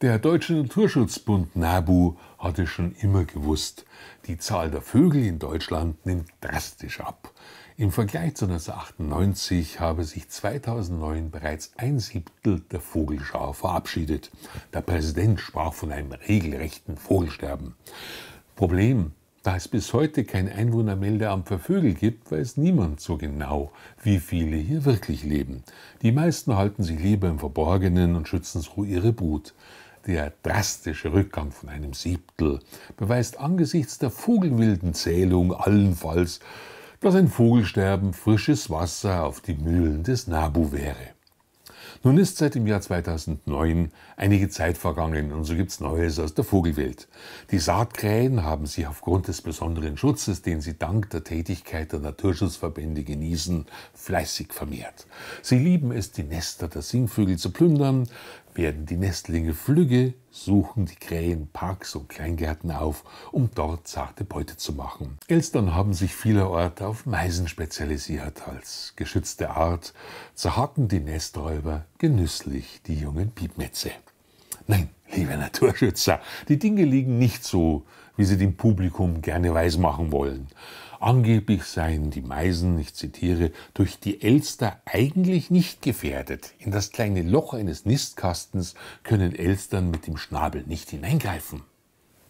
Der Deutsche Naturschutzbund NABU hatte schon immer gewusst, die Zahl der Vögel in Deutschland nimmt drastisch ab. Im Vergleich zu 1998 habe sich 2009 bereits ein Siebtel der Vogelschar verabschiedet. Der Präsident sprach von einem regelrechten Vogelsterben. Problem, da es bis heute kein Einwohnermeldeamt für Vögel gibt, weiß niemand so genau, wie viele hier wirklich leben. Die meisten halten sich lieber im Verborgenen und schützen so ihre Brut. Der drastische Rückgang von einem Siebtel beweist angesichts der Vogelwildenzählung allenfalls, dass ein Vogelsterben frisches Wasser auf die Mühlen des Nabu wäre. Nun ist seit dem Jahr 2009 einige Zeit vergangen und so gibt es Neues aus der Vogelwelt. Die Saatkrähen haben sich aufgrund des besonderen Schutzes, den sie dank der Tätigkeit der Naturschutzverbände genießen, fleißig vermehrt. Sie lieben es, die Nester der Singvögel zu plündern, werden die Nestlinge Flügge, suchen die Krähen Parks und Kleingärten auf, um dort zarte Beute zu machen. Elstern haben sich vielerorts auf Meisen spezialisiert. Als geschützte Art zerhacken die Nesträuber genüsslich die jungen Piepmetze. Nein, liebe Naturschützer, die Dinge liegen nicht so, wie sie dem Publikum gerne weismachen wollen. Angeblich seien die Meisen, ich zitiere, durch die Elster eigentlich nicht gefährdet. In das kleine Loch eines Nistkastens können Elstern mit dem Schnabel nicht hineingreifen.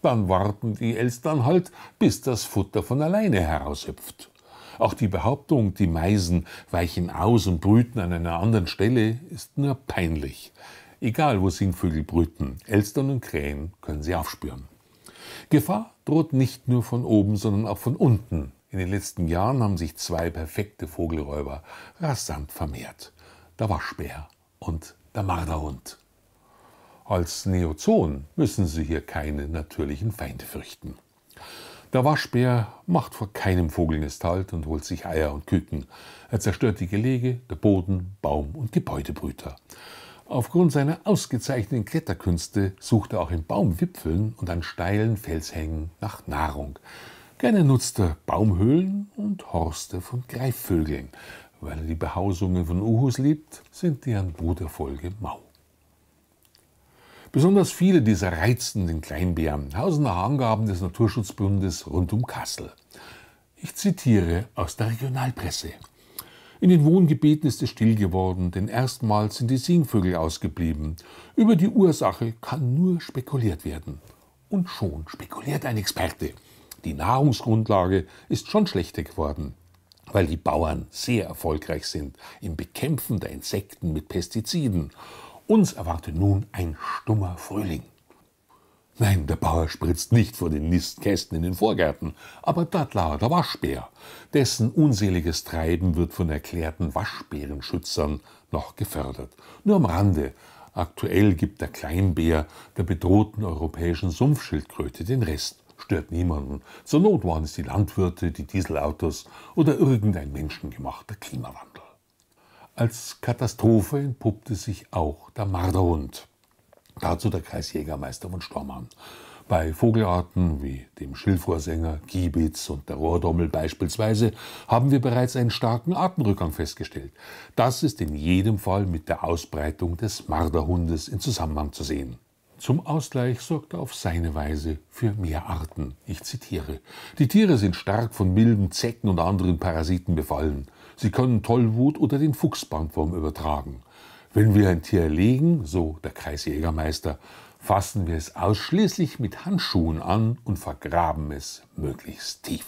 Dann warten die Elstern halt, bis das Futter von alleine heraushüpft. Auch die Behauptung, die Meisen weichen aus und brüten an einer anderen Stelle, ist nur peinlich. Egal, wo Singvögel brüten, Elstern und Krähen können sie aufspüren. Gefahr droht nicht nur von oben, sondern auch von unten. In den letzten Jahren haben sich zwei perfekte Vogelräuber rasant vermehrt. Der Waschbär und der Marderhund. Als Neozoon müssen sie hier keine natürlichen Feinde fürchten. Der Waschbär macht vor keinem Vogelnest halt und holt sich Eier und Küken. Er zerstört die Gelege, der Boden, Baum und Gebäudebrüter. Aufgrund seiner ausgezeichneten Kletterkünste sucht er auch in Baumwipfeln und an steilen Felshängen nach Nahrung. Gerne nutzt er Baumhöhlen und Horste von Greifvögeln. Weil er die Behausungen von Uhus liebt, sind deren Bruderfolge mau. Besonders viele dieser reizenden Kleinbären hausen nach Angaben des Naturschutzbundes rund um Kassel. Ich zitiere aus der Regionalpresse. In den Wohngebieten ist es still geworden, denn erstmals sind die Singvögel ausgeblieben. Über die Ursache kann nur spekuliert werden. Und schon spekuliert ein Experte. Die Nahrungsgrundlage ist schon schlechter geworden, weil die Bauern sehr erfolgreich sind im Bekämpfen der Insekten mit Pestiziden. Uns erwartet nun ein stummer Frühling. Nein, der Bauer spritzt nicht vor den Nistkästen in den Vorgärten, aber dort lauert der Waschbär, dessen unseliges Treiben wird von erklärten Waschbärenschützern noch gefördert. Nur am Rande, aktuell gibt der Kleinbär der bedrohten europäischen Sumpfschildkröte den Rest stört niemanden. Zur Not waren es die Landwirte, die Dieselautos oder irgendein menschengemachter Klimawandel. Als Katastrophe entpuppte sich auch der Marderhund. Dazu der Kreisjägermeister von Stormann. Bei Vogelarten wie dem Schilfrohrsänger, Kiebitz und der Rohrdommel beispielsweise haben wir bereits einen starken Artenrückgang festgestellt. Das ist in jedem Fall mit der Ausbreitung des Marderhundes in Zusammenhang zu sehen. Zum Ausgleich sorgt er auf seine Weise für mehr Arten. Ich zitiere. Die Tiere sind stark von milden Zecken und anderen Parasiten befallen. Sie können Tollwut oder den Fuchsbandwurm übertragen. Wenn wir ein Tier legen, so der Kreisjägermeister, fassen wir es ausschließlich mit Handschuhen an und vergraben es möglichst tief.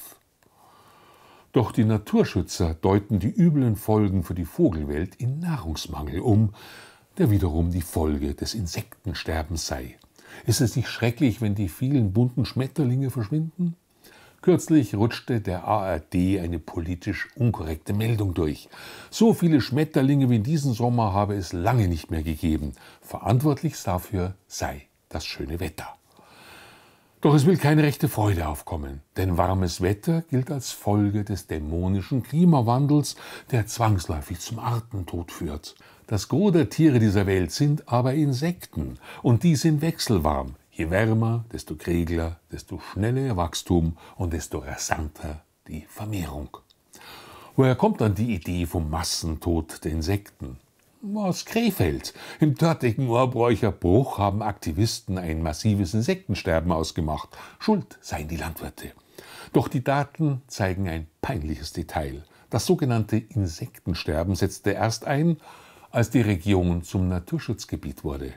Doch die Naturschützer deuten die üblen Folgen für die Vogelwelt in Nahrungsmangel um, der wiederum die Folge des Insektensterbens sei. Ist es nicht schrecklich, wenn die vielen bunten Schmetterlinge verschwinden? Kürzlich rutschte der ARD eine politisch unkorrekte Meldung durch. So viele Schmetterlinge wie in diesem Sommer habe es lange nicht mehr gegeben. Verantwortlich dafür sei das schöne Wetter. Doch es will keine rechte Freude aufkommen, denn warmes Wetter gilt als Folge des dämonischen Klimawandels, der zwangsläufig zum Artentod führt. Das Gros der Tiere dieser Welt sind aber Insekten und die sind wechselwarm. Je wärmer, desto kregler, desto schneller ihr Wachstum und desto rasanter die Vermehrung. Woher kommt dann die Idee vom Massentod der Insekten? Aus Krefeld. Im dortigen Ohrbräucher Bruch haben Aktivisten ein massives Insektensterben ausgemacht. Schuld seien die Landwirte. Doch die Daten zeigen ein peinliches Detail. Das sogenannte Insektensterben setzte erst ein, als die Region zum Naturschutzgebiet wurde.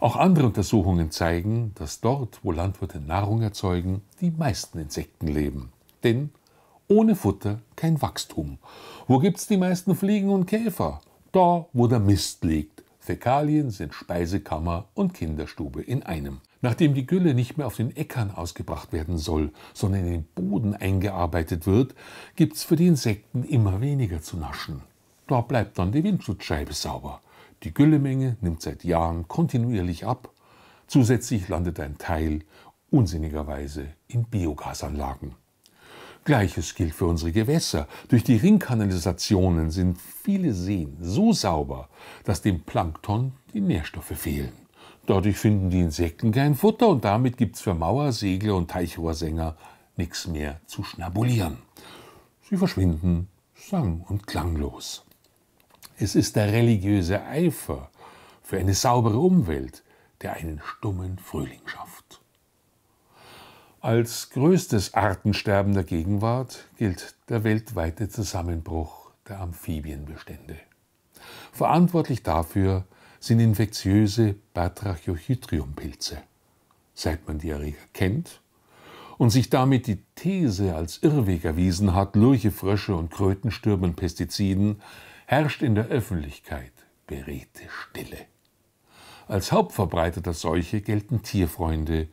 Auch andere Untersuchungen zeigen, dass dort, wo Landwirte Nahrung erzeugen, die meisten Insekten leben. Denn ohne Futter kein Wachstum. Wo gibt es die meisten Fliegen und Käfer? Da, wo der Mist liegt. Fäkalien sind Speisekammer und Kinderstube in einem. Nachdem die Gülle nicht mehr auf den Äckern ausgebracht werden soll, sondern in den Boden eingearbeitet wird, gibt es für die Insekten immer weniger zu naschen. Da bleibt dann die Windschutzscheibe sauber. Die Güllemenge nimmt seit Jahren kontinuierlich ab. Zusätzlich landet ein Teil unsinnigerweise in Biogasanlagen. Gleiches gilt für unsere Gewässer. Durch die Ringkanalisationen sind viele Seen so sauber, dass dem Plankton die Nährstoffe fehlen. Dadurch finden die Insekten kein Futter und damit gibt es für Mauer, Segler und Teichrohrsänger nichts mehr zu schnabulieren. Sie verschwinden sang- und klanglos. Es ist der religiöse Eifer für eine saubere Umwelt, der einen stummen Frühling schafft. Als größtes Artensterben der Gegenwart gilt der weltweite Zusammenbruch der Amphibienbestände. Verantwortlich dafür sind infektiöse Batrachochytrium-Pilze. Seit man die Erreger kennt und sich damit die These als Irrweg erwiesen hat, Lurche, Frösche und Kröten stürmen Pestiziden, herrscht in der Öffentlichkeit beredte Stille. Als Hauptverbreiter der Seuche gelten Tierfreunde,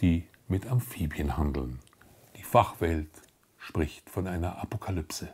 die mit Amphibien handeln. Die Fachwelt spricht von einer Apokalypse.